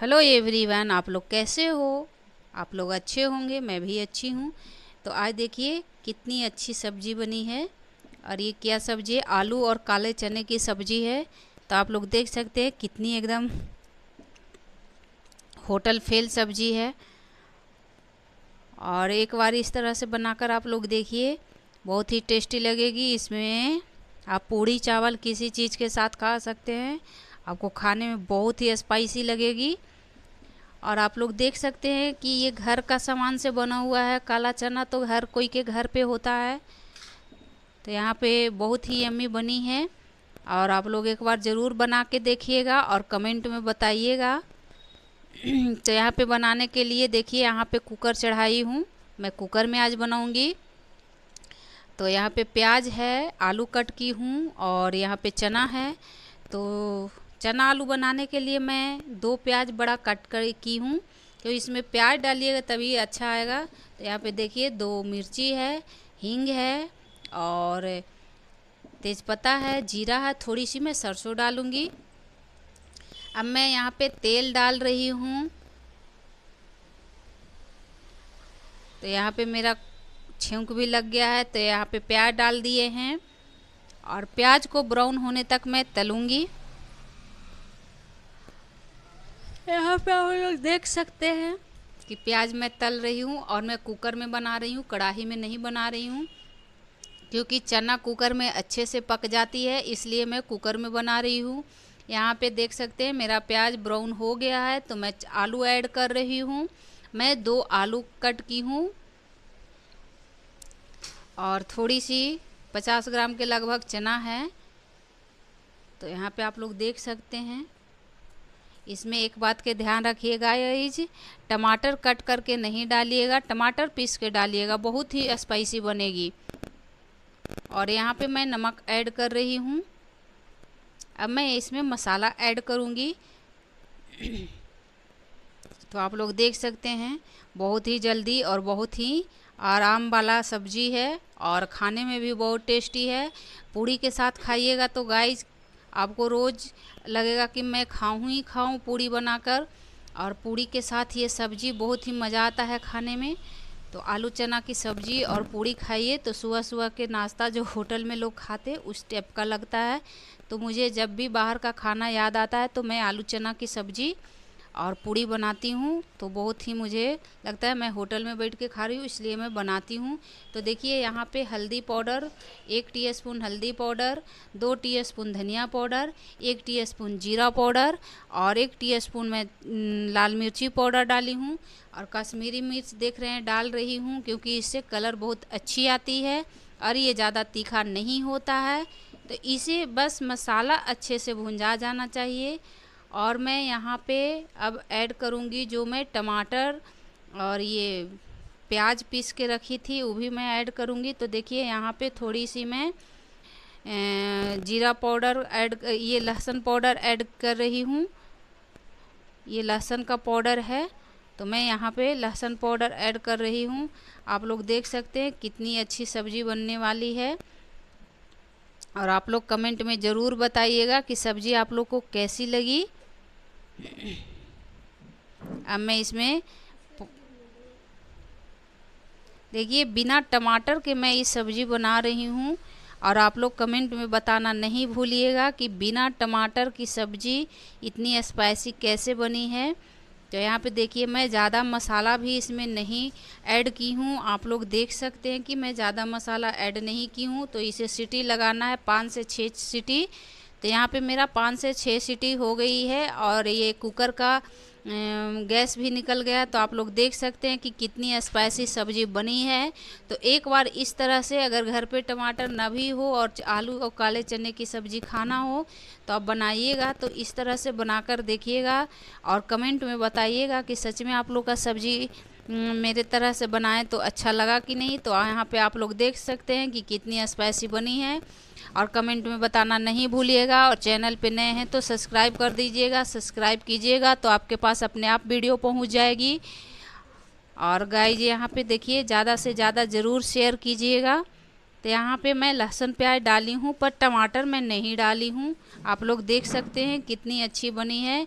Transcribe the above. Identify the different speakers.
Speaker 1: hello everyone आप लोग कैसे हो आप लोग अच्छे होंगे मैं भी अच्छी हूँ तो आज देखिए कितनी अच्छी सब्जी बनी है और ये क्या सब्जी है आलू और काले चने की सब्जी है तो आप लोग देख सकते हैं कितनी एकदम होटल फेल सब्जी है और एक बार इस तरह से बनाकर आप लोग देखिए बहुत ही टेस्टी लगेगी इसमें आप पूड़ी चावल किसी चीज़ के साथ खा सकते हैं आपको खाने में बहुत ही स्पाइसी लगेगी और आप लोग देख सकते हैं कि ये घर का सामान से बना हुआ है काला चना तो हर कोई के घर पे होता है तो यहाँ पे बहुत ही यम्मी बनी है और आप लोग एक बार ज़रूर बना के देखिएगा और कमेंट में बताइएगा तो यहाँ पे बनाने के लिए देखिए यहाँ पे कुकर चढ़ाई हूँ मैं कुकर में आज बनाऊँगी तो यहाँ पे प्याज है आलू कट की हूँ और यहाँ पे चना है तो चना आलू बनाने के लिए मैं दो प्याज बड़ा कट कर की हूँ तो इसमें प्याज डालिएगा तभी अच्छा आएगा तो यहाँ पे देखिए दो मिर्ची है हींग है और तेज़पत्ता है जीरा है थोड़ी सी मैं सरसों डालूँगी अब मैं यहाँ पे तेल डाल रही हूँ तो यहाँ पे मेरा छौंक भी लग गया है तो यहाँ पे प्याज डाल दिए हैं और प्याज को ब्राउन होने तक मैं तलूँगी यहाँ पे हम लोग देख सकते हैं कि प्याज मैं तल रही हूँ और मैं कुकर में बना रही हूँ कढ़ाई में नहीं बना रही हूँ क्योंकि चना कुकर में अच्छे से पक जाती है इसलिए मैं कुकर में बना रही हूँ यहाँ पे देख सकते हैं मेरा प्याज ब्राउन हो गया है तो मैं आलू ऐड कर रही हूँ मैं दो आलू कट की हूँ और थोड़ी सी पचास ग्राम के लगभग चना है तो यहाँ पे आप लोग देख सकते हैं इसमें एक बात के ध्यान रखिएगा यही टमाटर कट करके नहीं डालिएगा टमाटर पीस के डालिएगा बहुत ही स्पाइसी बनेगी और यहाँ पे मैं नमक ऐड कर रही हूँ अब मैं इसमें मसाला ऐड करूँगी तो आप लोग देख सकते हैं बहुत ही जल्दी और बहुत ही आराम वाला सब्जी है और खाने में भी बहुत टेस्टी है पूड़ी के साथ खाइएगा तो गाय आपको रोज़ लगेगा कि मैं खाऊं ही खाऊं पूड़ी बनाकर और पूड़ी के साथ ये सब्ज़ी बहुत ही मज़ा आता है खाने में तो आलू चना की सब्ज़ी और पूड़ी खाइए तो सुबह सुबह के नाश्ता जो होटल में लोग खाते उस टाइप का लगता है तो मुझे जब भी बाहर का खाना याद आता है तो मैं आलू चना की सब्ज़ी और पूड़ी बनाती हूँ तो बहुत ही मुझे लगता है मैं होटल में बैठ के खा रही हूँ इसलिए मैं बनाती हूँ तो देखिए यहाँ पे हल्दी पाउडर एक टीस्पून हल्दी पाउडर दो टीस्पून धनिया पाउडर एक टीस्पून जीरा पाउडर और एक टीस्पून मैं लाल मिर्ची पाउडर डाली हूँ और कश्मीरी मिर्च देख रहे हैं डाल रही हूँ क्योंकि इससे कलर बहुत अच्छी आती है और ये ज़्यादा तीखा नहीं होता है तो इसे बस मसाला अच्छे से भुंजा जाना चाहिए और मैं यहाँ पे अब ऐड करूँगी जो मैं टमाटर और ये प्याज पीस के रखी थी वो भी मैं ऐड करूँगी तो देखिए यहाँ पे थोड़ी सी मैं जीरा पाउडर ऐड ये लहसुन पाउडर ऐड कर रही हूँ ये लहसुन का पाउडर है तो मैं यहाँ पे लहसुन पाउडर ऐड कर रही हूँ आप लोग देख सकते हैं कितनी अच्छी सब्ज़ी बनने वाली है और आप लोग कमेंट में ज़रूर बताइएगा कि सब्ज़ी आप लोग को कैसी लगी अब मैं इसमें देखिए बिना टमाटर के मैं ये सब्ज़ी बना रही हूँ और आप लोग कमेंट में बताना नहीं भूलिएगा कि बिना टमाटर की सब्ज़ी इतनी स्पाइसी कैसे बनी है तो यहाँ पे देखिए मैं ज़्यादा मसाला भी इसमें नहीं ऐड की हूँ आप लोग देख सकते हैं कि मैं ज़्यादा मसाला ऐड नहीं की हूँ तो इसे सीटी लगाना है पाँच से छः सीटी तो यहाँ पे मेरा पाँच से छः सीटी हो गई है और ये कुकर का गैस भी निकल गया तो आप लोग देख सकते हैं कि कितनी स्पाइसी सब्ज़ी बनी है तो एक बार इस तरह से अगर घर पे टमाटर ना भी हो और आलू और काले चने की सब्ज़ी खाना हो तो आप बनाइएगा तो इस तरह से बनाकर देखिएगा और कमेंट में बताइएगा कि सच में आप लोग का सब्ज़ी हम्म, मेरे तरह से बनाए तो अच्छा लगा कि नहीं तो यहाँ पे आप लोग देख सकते हैं कि कितनी स्पाइसी बनी है और कमेंट में बताना नहीं भूलिएगा और चैनल पे नए हैं तो सब्सक्राइब कर दीजिएगा सब्सक्राइब कीजिएगा तो आपके पास अपने आप वीडियो पहुँच जाएगी और गाय जी यहाँ पर देखिए ज़्यादा से ज़्यादा ज़रूर शेयर कीजिएगा तो यहाँ पे मैं लहसुन प्याज डाली हूँ पर टमाटर मैं नहीं डाली हूँ आप लोग देख सकते हैं कितनी अच्छी बनी है